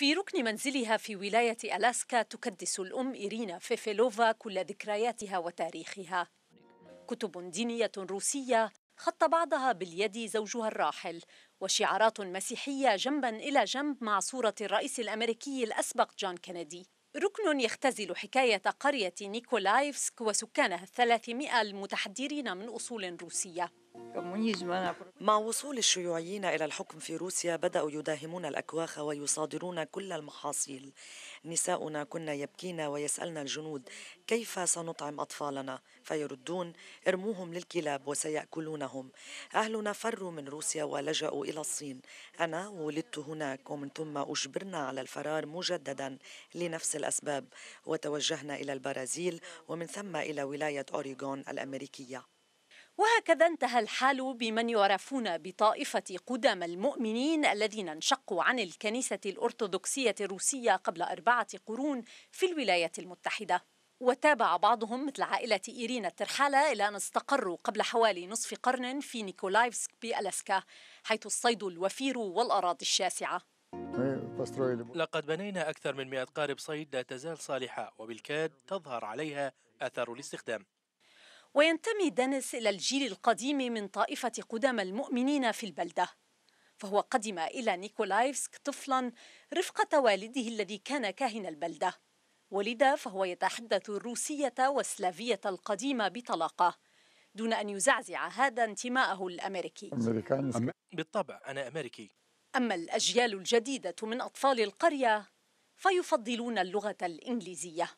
في ركن منزلها في ولاية ألاسكا تكدس الأم إيرينا فيفيلوفا كل ذكرياتها وتاريخها كتب دينية روسية خط بعضها باليد زوجها الراحل وشعارات مسيحية جنبا إلى جنب مع صورة الرئيس الأمريكي الأسبق جون كينيدي ركن يختزل حكاية قرية نيكولايفسك وسكانها الثلاثمائة المتحدرين من أصول روسية مع وصول الشيوعيين إلى الحكم في روسيا بدأوا يداهمون الأكواخ ويصادرون كل المحاصيل نساؤنا كن يبكين ويسألن الجنود كيف سنطعم أطفالنا فيردون ارموهم للكلاب وسيأكلونهم أهلنا فروا من روسيا ولجأوا إلى الصين أنا ولدت هناك ومن ثم أجبرنا على الفرار مجددا لنفس الأسباب وتوجهنا إلى البرازيل ومن ثم إلى ولاية أوريغون الأمريكية وهكذا انتهى الحال بمن يعرفون بطائفة قدام المؤمنين الذين انشقوا عن الكنيسة الأرثوذكسية الروسية قبل أربعة قرون في الولايات المتحدة وتابع بعضهم مثل عائلة إيرينا الترحالة إلى أن استقروا قبل حوالي نصف قرن في نيكولايفسك بألاسكا حيث الصيد الوفير والأراضي الشاسعة لقد بنينا أكثر من 100 قارب صيد لا تزال صالحة وبالكاد تظهر عليها آثار الاستخدام وينتمي دينيس إلى الجيل القديم من طائفة قدامى المؤمنين في البلدة فهو قدم إلى نيكولايفسك طفلا رفقة والده الذي كان كاهن البلدة ولذا فهو يتحدث الروسية والسلافية القديمة بطلاقة دون أن يزعزع هذا انتماءه الأمريكي بالطبع أنا أمريكي أما الأجيال الجديدة من أطفال القرية فيفضلون اللغة الإنجليزية